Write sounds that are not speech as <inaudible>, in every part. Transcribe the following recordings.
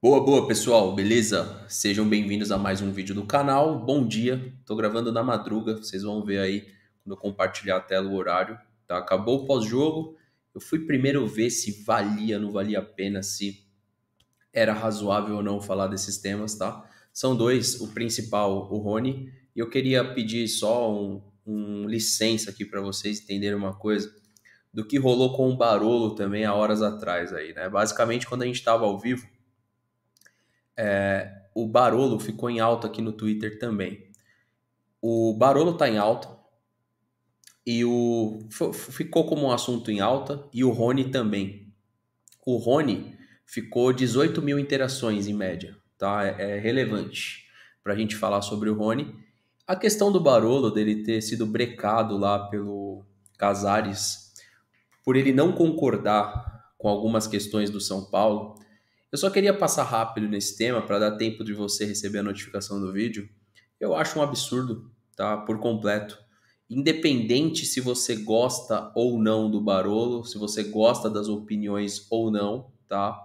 Boa, boa pessoal, beleza? Sejam bem-vindos a mais um vídeo do canal. Bom dia, tô gravando na madruga, vocês vão ver aí quando eu compartilhar a tela o horário. Tá? Acabou o pós-jogo, eu fui primeiro ver se valia, não valia a pena, se era razoável ou não falar desses temas, tá? São dois, o principal, o Rony, e eu queria pedir só um, um licença aqui para vocês entenderem uma coisa do que rolou com o Barolo também há horas atrás aí, né? Basicamente, quando a gente estava ao vivo, é, o Barolo ficou em alta aqui no Twitter também. O Barolo está em alta e o ficou como um assunto em alta e o Rony também. O Rony ficou 18 mil interações em média, tá? É, é relevante para a gente falar sobre o Rony. A questão do Barolo, dele ter sido brecado lá pelo Casares, por ele não concordar com algumas questões do São Paulo, eu só queria passar rápido nesse tema para dar tempo de você receber a notificação do vídeo. Eu acho um absurdo, tá? Por completo. Independente se você gosta ou não do Barolo, se você gosta das opiniões ou não, tá?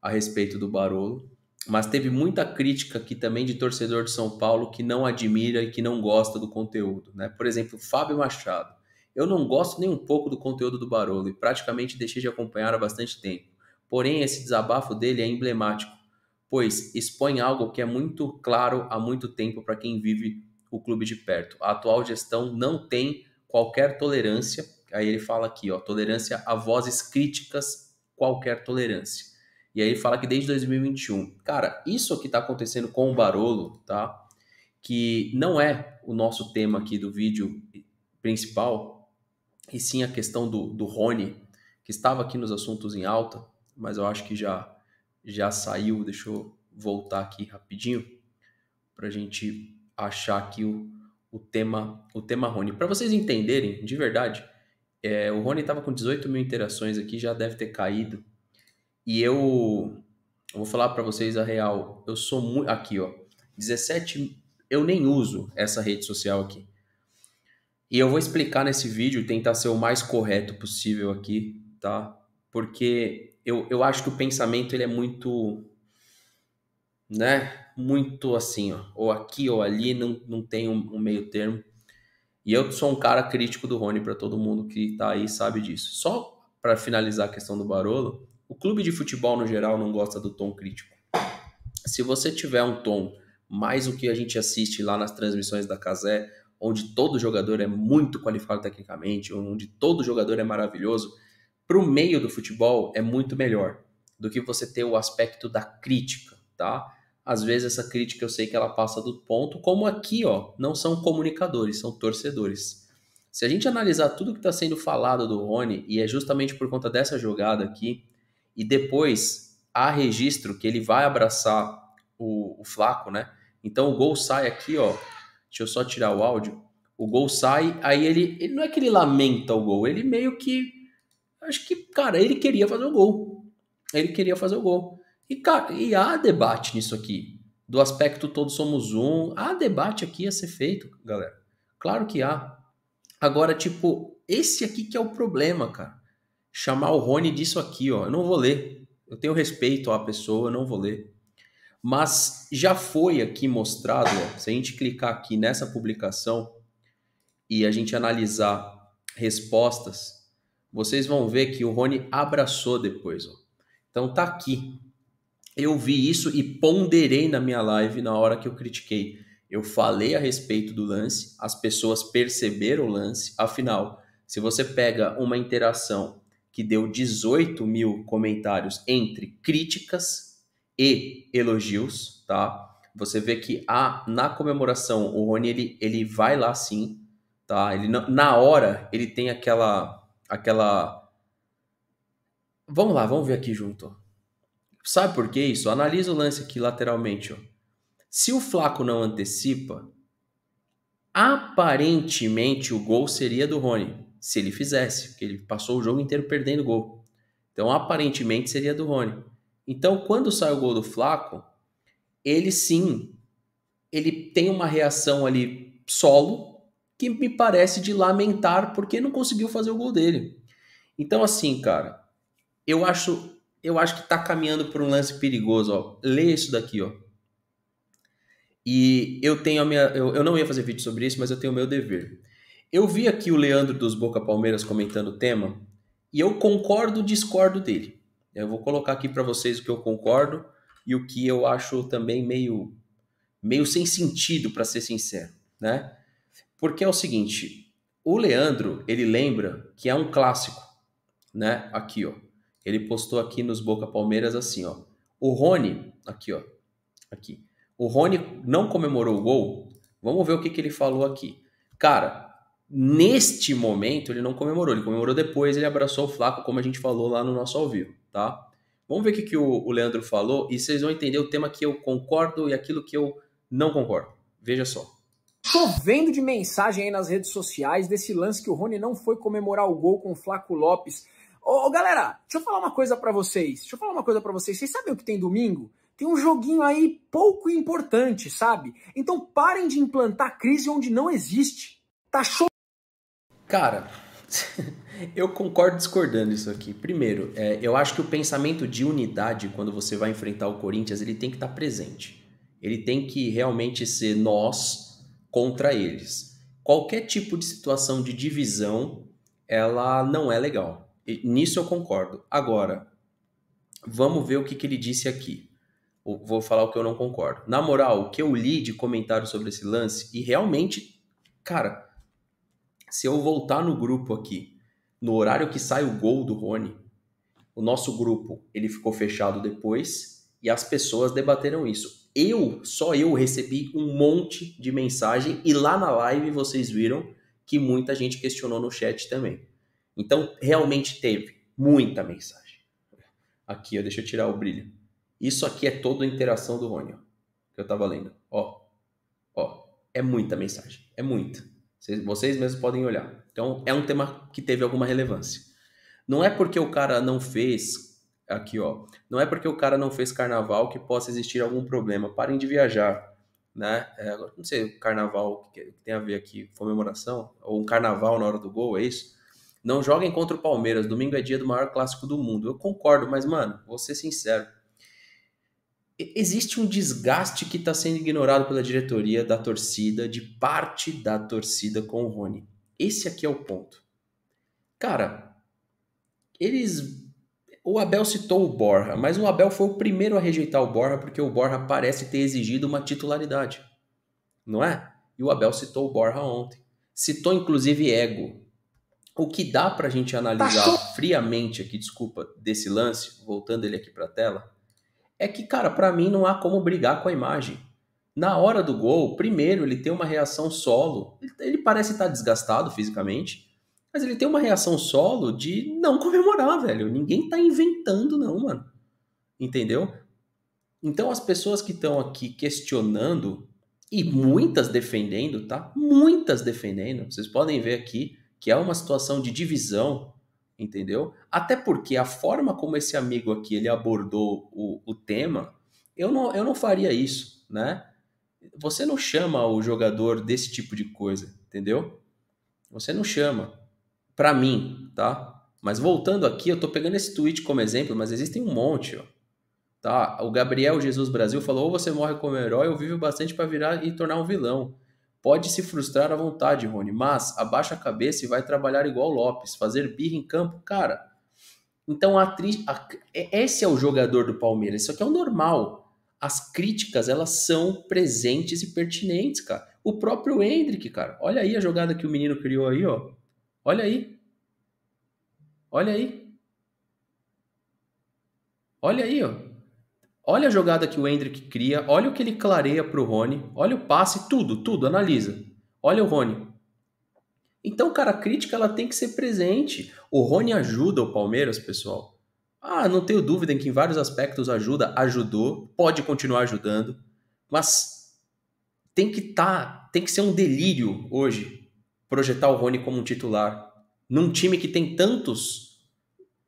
A respeito do Barolo. Mas teve muita crítica aqui também de torcedor de São Paulo que não admira e que não gosta do conteúdo, né? Por exemplo, Fábio Machado. Eu não gosto nem um pouco do conteúdo do Barolo e praticamente deixei de acompanhar há bastante tempo. Porém, esse desabafo dele é emblemático, pois expõe algo que é muito claro há muito tempo para quem vive o clube de perto. A atual gestão não tem qualquer tolerância, aí ele fala aqui, ó, tolerância a vozes críticas, qualquer tolerância. E aí ele fala que desde 2021. Cara, isso que está acontecendo com o Barolo, tá? Que não é o nosso tema aqui do vídeo principal, e sim a questão do, do Rony, que estava aqui nos assuntos em alta, mas eu acho que já já saiu. Deixa eu voltar aqui rapidinho para a gente achar aqui o, o tema o tema Rony. Para vocês entenderem, de verdade, é, o Rony estava com 18 mil interações aqui, já deve ter caído. E eu, eu vou falar para vocês a real. Eu sou muito aqui, ó, 17. Eu nem uso essa rede social aqui. E eu vou explicar nesse vídeo, tentar ser o mais correto possível aqui, tá? Porque eu, eu acho que o pensamento ele é muito né muito assim ó, ou aqui ou ali não, não tem um, um meio termo e eu sou um cara crítico do Rony para todo mundo que tá aí sabe disso só para finalizar a questão do Barolo o clube de futebol no geral não gosta do tom crítico se você tiver um tom mais o que a gente assiste lá nas transmissões da Casé onde todo jogador é muito qualificado tecnicamente onde todo jogador é maravilhoso para o meio do futebol é muito melhor do que você ter o aspecto da crítica, tá? Às vezes essa crítica eu sei que ela passa do ponto, como aqui, ó, não são comunicadores, são torcedores. Se a gente analisar tudo que está sendo falado do Rony, e é justamente por conta dessa jogada aqui, e depois há registro que ele vai abraçar o, o Flaco, né? Então o gol sai aqui, ó. Deixa eu só tirar o áudio. O gol sai, aí ele, ele não é que ele lamenta o gol, ele meio que Acho que, cara, ele queria fazer o gol. Ele queria fazer o gol. E, cara, e há debate nisso aqui. Do aspecto todos somos um. Há debate aqui a ser feito, galera. Claro que há. Agora, tipo, esse aqui que é o problema, cara. Chamar o Rony disso aqui, ó. Eu não vou ler. Eu tenho respeito à pessoa, eu não vou ler. Mas já foi aqui mostrado, ó, se a gente clicar aqui nessa publicação e a gente analisar respostas vocês vão ver que o Rony abraçou depois. Ó. Então tá aqui. Eu vi isso e ponderei na minha live na hora que eu critiquei. Eu falei a respeito do lance, as pessoas perceberam o lance. Afinal, se você pega uma interação que deu 18 mil comentários entre críticas e elogios, tá? Você vê que a, na comemoração o Rony ele, ele vai lá sim, tá? Ele na hora ele tem aquela aquela. Vamos lá, vamos ver aqui junto. Sabe por que isso? Analisa o lance aqui lateralmente. Ó. Se o Flaco não antecipa, aparentemente o gol seria do Rony. Se ele fizesse, porque ele passou o jogo inteiro perdendo gol. Então, aparentemente seria do Rony. Então, quando sai o gol do Flaco, ele sim, ele tem uma reação ali solo, que me parece de lamentar porque não conseguiu fazer o gol dele. Então, assim, cara, eu acho eu acho que tá caminhando por um lance perigoso, ó. Lê isso daqui, ó. E eu tenho a minha. Eu, eu não ia fazer vídeo sobre isso, mas eu tenho o meu dever. Eu vi aqui o Leandro dos Boca Palmeiras comentando o tema, e eu concordo discordo dele. Eu vou colocar aqui para vocês o que eu concordo e o que eu acho também meio, meio sem sentido, para ser sincero, né? Porque é o seguinte, o Leandro, ele lembra que é um clássico, né? Aqui, ó. Ele postou aqui nos Boca Palmeiras assim, ó. O Rony, aqui, ó. Aqui. O Rony não comemorou o gol. Vamos ver o que, que ele falou aqui. Cara, neste momento ele não comemorou. Ele comemorou depois, ele abraçou o Flaco, como a gente falou lá no nosso ao vivo, tá? Vamos ver o que, que o, o Leandro falou e vocês vão entender o tema que eu concordo e aquilo que eu não concordo. Veja só. Chovendo de mensagem aí nas redes sociais desse lance que o Rony não foi comemorar o gol com o Flaco Lopes. Ô, ô galera, deixa eu falar uma coisa para vocês. Deixa eu falar uma coisa para vocês. Vocês sabem o que tem domingo? Tem um joguinho aí pouco importante, sabe? Então parem de implantar crise onde não existe. Tá show. Cara, <laughs> eu concordo discordando isso aqui. Primeiro, é, eu acho que o pensamento de unidade, quando você vai enfrentar o Corinthians, ele tem que estar tá presente. Ele tem que realmente ser nós contra eles. Qualquer tipo de situação de divisão, ela não é legal. E nisso eu concordo. Agora, vamos ver o que, que ele disse aqui. vou falar o que eu não concordo. Na moral, o que eu li de comentários sobre esse lance, e realmente, cara, se eu voltar no grupo aqui, no horário que sai o gol do Rony, o nosso grupo ele ficou fechado depois e as pessoas debateram isso eu, só eu recebi um monte de mensagem e lá na live vocês viram que muita gente questionou no chat também. Então, realmente teve muita mensagem. Aqui, ó, deixa eu tirar o brilho. Isso aqui é toda a interação do Rony, ó, que eu tava lendo. Ó, ó, é muita mensagem, é muita. Vocês, vocês mesmos podem olhar. Então, é um tema que teve alguma relevância. Não é porque o cara não fez aqui, ó. Não é porque o cara não fez carnaval que possa existir algum problema. Parem de viajar, né? É, não sei, carnaval que tem a ver aqui, comemoração ou um carnaval na hora do gol, é isso? Não joguem contra o Palmeiras. Domingo é dia do maior clássico do mundo. Eu concordo, mas mano, vou ser sincero. Existe um desgaste que está sendo ignorado pela diretoria da torcida, de parte da torcida com o Rony. Esse aqui é o ponto. Cara, eles o Abel citou o Borja, mas o Abel foi o primeiro a rejeitar o Borja porque o Borja parece ter exigido uma titularidade. Não é? E o Abel citou o Borja ontem. Citou inclusive ego. O que dá para a gente analisar tá friamente aqui, desculpa, desse lance, voltando ele aqui para a tela, é que, cara, para mim não há como brigar com a imagem. Na hora do gol, primeiro, ele tem uma reação solo. Ele parece estar tá desgastado fisicamente mas ele tem uma reação solo de não comemorar, velho. Ninguém tá inventando, não, mano. Entendeu? Então as pessoas que estão aqui questionando, e muitas defendendo, tá? Muitas defendendo. Vocês podem ver aqui que é uma situação de divisão, entendeu? Até porque a forma como esse amigo aqui ele abordou o, o tema, eu não, eu não faria isso, né? Você não chama o jogador desse tipo de coisa, entendeu? Você não chama para mim, tá? Mas voltando aqui, eu tô pegando esse tweet como exemplo, mas existem um monte, ó. Tá? O Gabriel Jesus Brasil falou: ou você morre como herói ou vive bastante para virar e tornar um vilão. Pode se frustrar à vontade, Rony, mas abaixa a cabeça e vai trabalhar igual Lopes, fazer birra em campo, cara. Então a atriz, a, esse é o jogador do Palmeiras, isso aqui é o normal. As críticas, elas são presentes e pertinentes, cara. O próprio Hendrick, cara. Olha aí a jogada que o menino criou aí, ó. Olha aí. Olha aí. Olha aí, ó. Olha a jogada que o Hendrick cria, olha o que ele clareia para o Rony, olha o passe, tudo, tudo, analisa. Olha o Rony. Então, cara, a crítica ela tem que ser presente. O Rony ajuda o Palmeiras, pessoal. Ah, não tenho dúvida em que em vários aspectos ajuda, ajudou, pode continuar ajudando, mas tem que estar, tá, tem que ser um delírio hoje projetar o Rony como um titular num time que tem tantos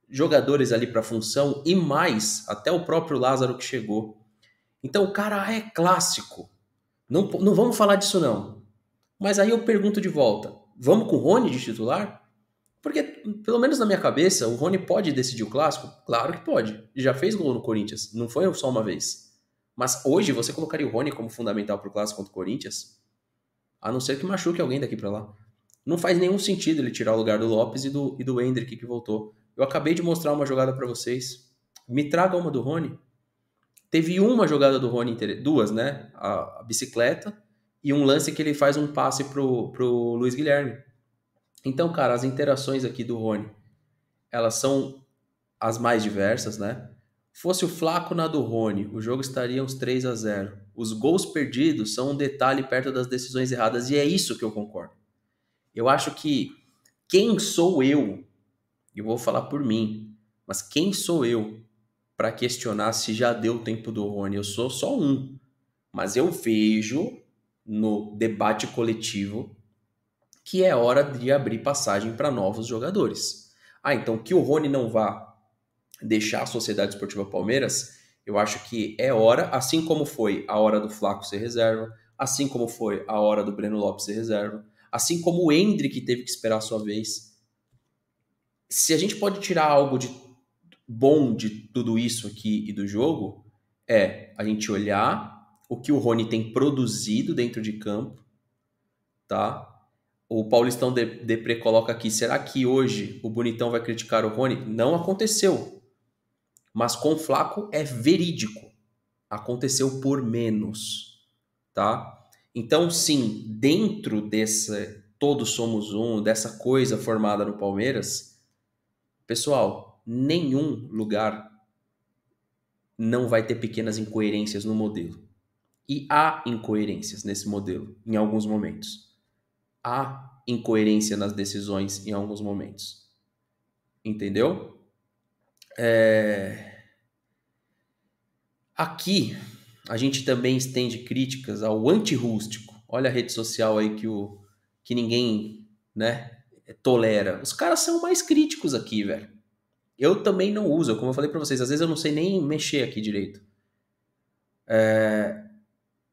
jogadores ali para função e mais, até o próprio Lázaro que chegou. Então o cara é clássico. Não, não vamos falar disso não. Mas aí eu pergunto de volta, vamos com o Rony de titular? Porque pelo menos na minha cabeça, o Rony pode decidir o clássico? Claro que pode. Já fez gol no Corinthians, não foi só uma vez. Mas hoje você colocaria o Rony como fundamental para o clássico contra o Corinthians? A não ser que machuque alguém daqui para lá. Não faz nenhum sentido ele tirar o lugar do Lopes e do, e do Hendrick que voltou. Eu acabei de mostrar uma jogada para vocês. Me traga uma do Rony. Teve uma jogada do Rony, duas, né? A, a, bicicleta e um lance que ele faz um passe pro, pro Luiz Guilherme. Então, cara, as interações aqui do Rony, elas são as mais diversas, né? Fosse o Flaco na do Rony, o jogo estaria uns 3 a 0 Os gols perdidos são um detalhe perto das decisões erradas, e é isso que eu concordo. Eu acho que quem sou eu, eu vou falar por mim, mas quem sou eu para questionar se já deu o tempo do Rony? Eu sou só um, mas eu vejo no debate coletivo que é hora de abrir passagem para novos jogadores. Ah, então que o Rony não vá deixar a Sociedade Esportiva Palmeiras, eu acho que é hora, assim como foi a hora do Flaco ser reserva, assim como foi a hora do Breno Lopes ser reserva, assim como o Hendrick teve que esperar a sua vez. Se a gente pode tirar algo de bom de tudo isso aqui e do jogo, é a gente olhar o que o Rony tem produzido dentro de campo, tá? O Paulistão Depre coloca aqui, será que hoje o Bonitão vai criticar o Rony? Não aconteceu. Mas com o Flaco é verídico. Aconteceu por menos, tá? Então, sim, dentro desse todos somos um, dessa coisa formada no Palmeiras, pessoal, nenhum lugar não vai ter pequenas incoerências no modelo. E há incoerências nesse modelo em alguns momentos. Há incoerência nas decisões em alguns momentos. Entendeu? É... Aqui a gente também estende críticas ao anti-rústico. Olha a rede social aí que, o, que ninguém né, tolera. Os caras são mais críticos aqui, velho. Eu também não uso, como eu falei para vocês, às vezes eu não sei nem mexer aqui direito. É...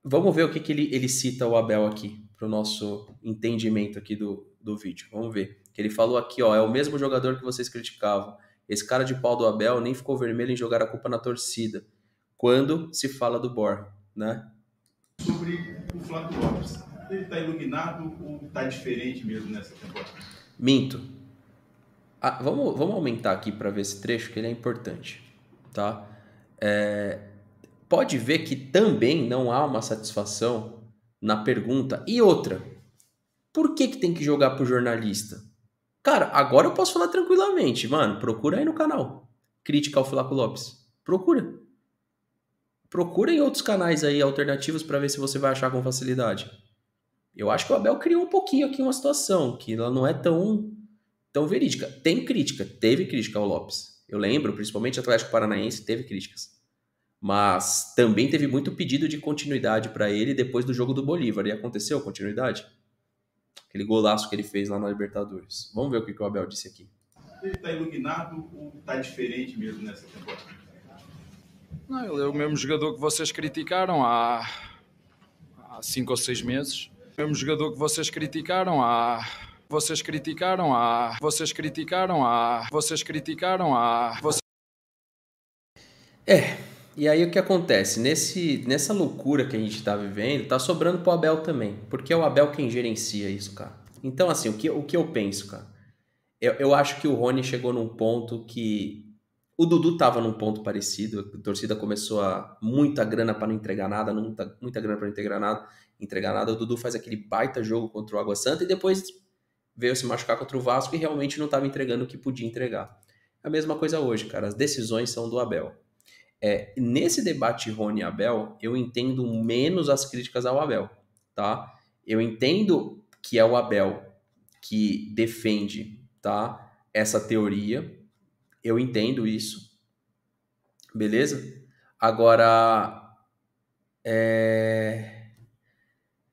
Vamos ver o que, que ele, ele cita o Abel aqui, para o nosso entendimento aqui do, do vídeo. Vamos ver. Que ele falou aqui, ó, é o mesmo jogador que vocês criticavam. Esse cara de pau do Abel nem ficou vermelho em jogar a culpa na torcida quando se fala do Bor, né? Sobre o Flávio Lopes, ele está iluminado ou está diferente mesmo nessa temporada? Minto. Ah, vamos, vamos aumentar aqui para ver esse trecho que ele é importante, tá? É, pode ver que também não há uma satisfação na pergunta. E outra, por que, que tem que jogar pro jornalista? Cara, agora eu posso falar tranquilamente, mano. Procura aí no canal. Crítica ao Flávio Lopes. Procura procurem outros canais aí alternativos para ver se você vai achar com facilidade. Eu acho que o Abel criou um pouquinho aqui uma situação que ela não é tão tão verídica. Tem crítica, teve crítica ao Lopes. Eu lembro, principalmente Atlético Paranaense teve críticas. Mas também teve muito pedido de continuidade para ele depois do jogo do Bolívar. E aconteceu continuidade? Aquele golaço que ele fez lá na Libertadores. Vamos ver o que, que o Abel disse aqui. Ele está iluminado ou está diferente mesmo nessa temporada? Não, ele é o mesmo jogador que vocês criticaram há, há cinco ou seis meses. O mesmo jogador que vocês criticaram há. Vocês criticaram há. Vocês criticaram há. Vocês criticaram há. Vocês... É. E aí o que acontece? Nesse, nessa loucura que a gente está vivendo, tá sobrando pro Abel também. Porque é o Abel quem gerencia isso, cara. Então, assim, o que, o que eu penso, cara? Eu, eu acho que o Rony chegou num ponto que o Dudu estava num ponto parecido, a torcida começou a muita grana para não entregar nada, muita, muita grana para não entregar nada, entregar nada. O Dudu faz aquele baita jogo contra o Água Santa e depois veio se machucar contra o Vasco e realmente não estava entregando o que podia entregar. A mesma coisa hoje, cara, as decisões são do Abel. É, nesse debate Rony e Abel, eu entendo menos as críticas ao Abel, tá? Eu entendo que é o Abel que defende, tá? Essa teoria, eu entendo isso. Beleza? Agora, é...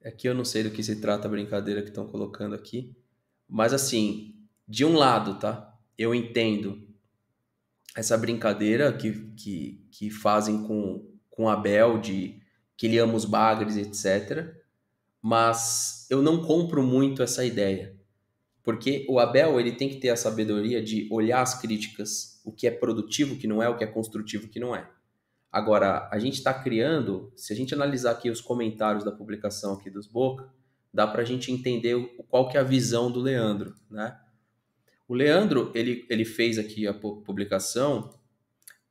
aqui é eu não sei do que se trata a brincadeira que estão colocando aqui, mas assim, de um lado, tá? Eu entendo essa brincadeira que, que, que fazem com, com Abel de que ele ama os bagres, etc. Mas eu não compro muito essa ideia. Porque o Abel ele tem que ter a sabedoria de olhar as críticas, o que é produtivo, o que não é, o que é construtivo, o que não é. Agora, a gente está criando, se a gente analisar aqui os comentários da publicação aqui dos Boca, dá para a gente entender qual que é a visão do Leandro, né? O Leandro, ele, ele fez aqui a publicação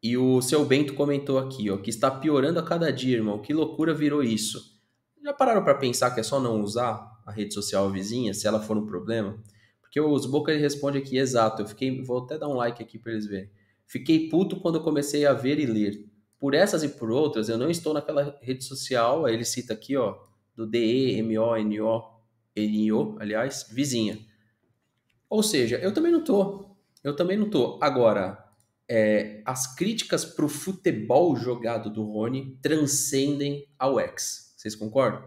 e o seu Bento comentou aqui, ó, que está piorando a cada dia, irmão. Que loucura virou isso. Já pararam para pensar que é só não usar a rede social vizinha, se ela for um problema? Porque os Boca ele responde aqui, exato. Eu fiquei, vou até dar um like aqui para eles verem. Fiquei puto quando comecei a ver e ler. Por essas e por outras, eu não estou naquela rede social, aí ele cita aqui, ó, do D-E-M-O-N-O, N-O, aliás, vizinha. Ou seja, eu também não tô. Eu também não tô. Agora, é, as críticas pro futebol jogado do Rony transcendem ao ex. Vocês concordam?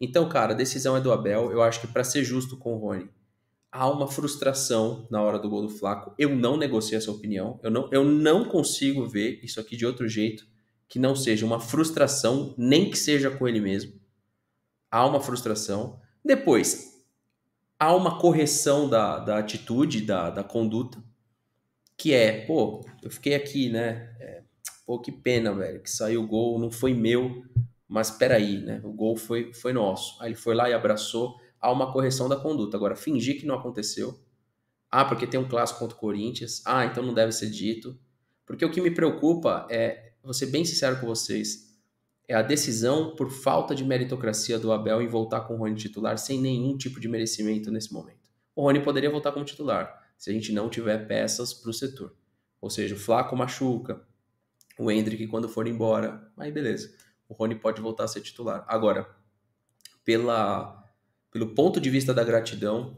Então, cara, a decisão é do Abel. Eu acho que para ser justo com o Rony, há uma frustração na hora do gol do Flaco. Eu não negociei essa opinião. Eu não, eu não consigo ver isso aqui de outro jeito que não seja uma frustração, nem que seja com ele mesmo. Há uma frustração. Depois, há uma correção da, da atitude, da, da conduta, que é, pô, eu fiquei aqui, né? É, pô, que pena, velho, que saiu o gol, não foi meu, mas peraí, né? O gol foi, foi nosso. Aí ele foi lá e abraçou a uma correção da conduta. Agora, fingir que não aconteceu. Ah, porque tem um clássico contra o Corinthians. Ah, então não deve ser dito. Porque o que me preocupa é, vou ser bem sincero com vocês, é a decisão por falta de meritocracia do Abel em voltar com o Rony titular sem nenhum tipo de merecimento nesse momento. O Rony poderia voltar como titular se a gente não tiver peças para o setor. Ou seja, o Flaco machuca, o Hendrick quando for embora, aí beleza. O Rony pode voltar a ser titular. Agora, pela pelo ponto de vista da gratidão,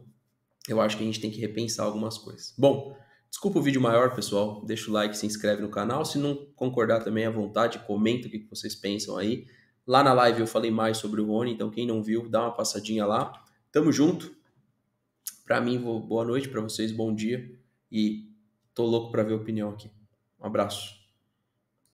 eu acho que a gente tem que repensar algumas coisas. Bom, desculpa o vídeo maior, pessoal. Deixa o like, se inscreve no canal. Se não concordar também à vontade, comenta o que vocês pensam aí. Lá na live eu falei mais sobre o Rony, então quem não viu, dá uma passadinha lá. Tamo junto. Para mim, boa noite, para vocês, bom dia e tô louco para ver a opinião aqui. Um abraço.